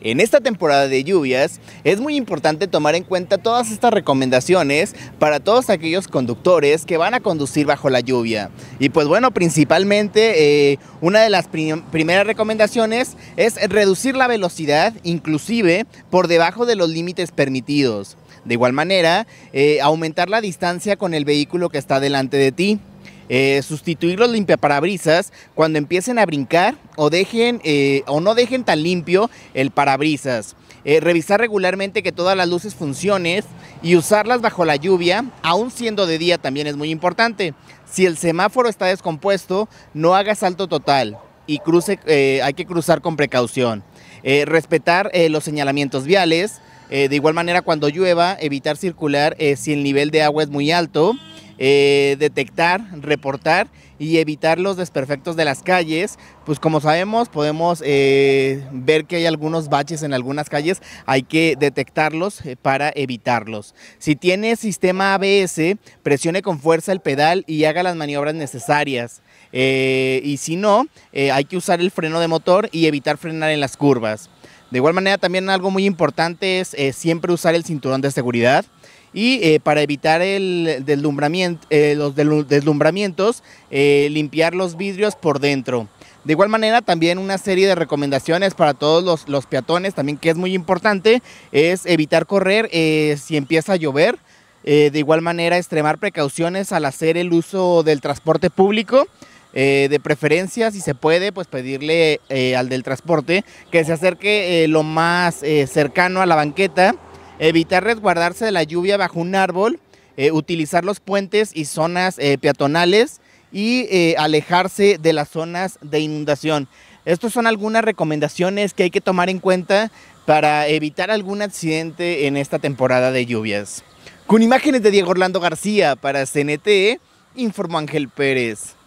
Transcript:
en esta temporada de lluvias, es muy importante tomar en cuenta todas estas recomendaciones para todos aquellos conductores que van a conducir bajo la lluvia. Y pues bueno, principalmente eh, una de las primeras recomendaciones es reducir la velocidad, inclusive por debajo de los límites permitidos. De igual manera, eh, aumentar la distancia con el vehículo que está delante de ti. Eh, sustituir los limpiaparabrisas cuando empiecen a brincar o, dejen, eh, o no dejen tan limpio el parabrisas. Eh, revisar regularmente que todas las luces funcionen y usarlas bajo la lluvia, aún siendo de día también es muy importante. Si el semáforo está descompuesto, no haga salto total y cruce, hay que cruzar con precaución. respetar los señalamientos viales, de igual manera cuando llueva, evitar circular si el nivel de agua es muy alto. Eh, detectar, reportar y evitar los desperfectos de las calles. Pues como sabemos, podemos eh, ver que hay algunos baches en algunas calles, hay que detectarlos eh, para evitarlos. Si tiene sistema ABS, presione con fuerza el pedal y haga las maniobras necesarias. y si no, hay que usar el freno de motor y evitar frenar en las curvas. De igual manera, también algo muy importante es eh, siempre usar el cinturón de seguridad. Y eh, para evitar el deslumbramiento, eh, los deslumbramientos, limpiar los vidrios por dentro. De igual manera, también una serie de recomendaciones para todos los, los peatones, también que es muy importante, es evitar correr si empieza a llover. de igual manera, extremar precauciones al hacer el uso del transporte público. Eh, de preferencia, si se puede, pues pedirle eh, al del transporte que se acerque eh, lo más cercano a la banqueta, evitar resguardarse de la lluvia bajo un árbol, utilizar los puentes y zonas peatonales y alejarse de las zonas de inundación. Estas son algunas recomendaciones que hay que tomar en cuenta para evitar algún accidente en esta temporada de lluvias. Con imágenes de Diego Orlando García para CNT, informó Ángel Pérez.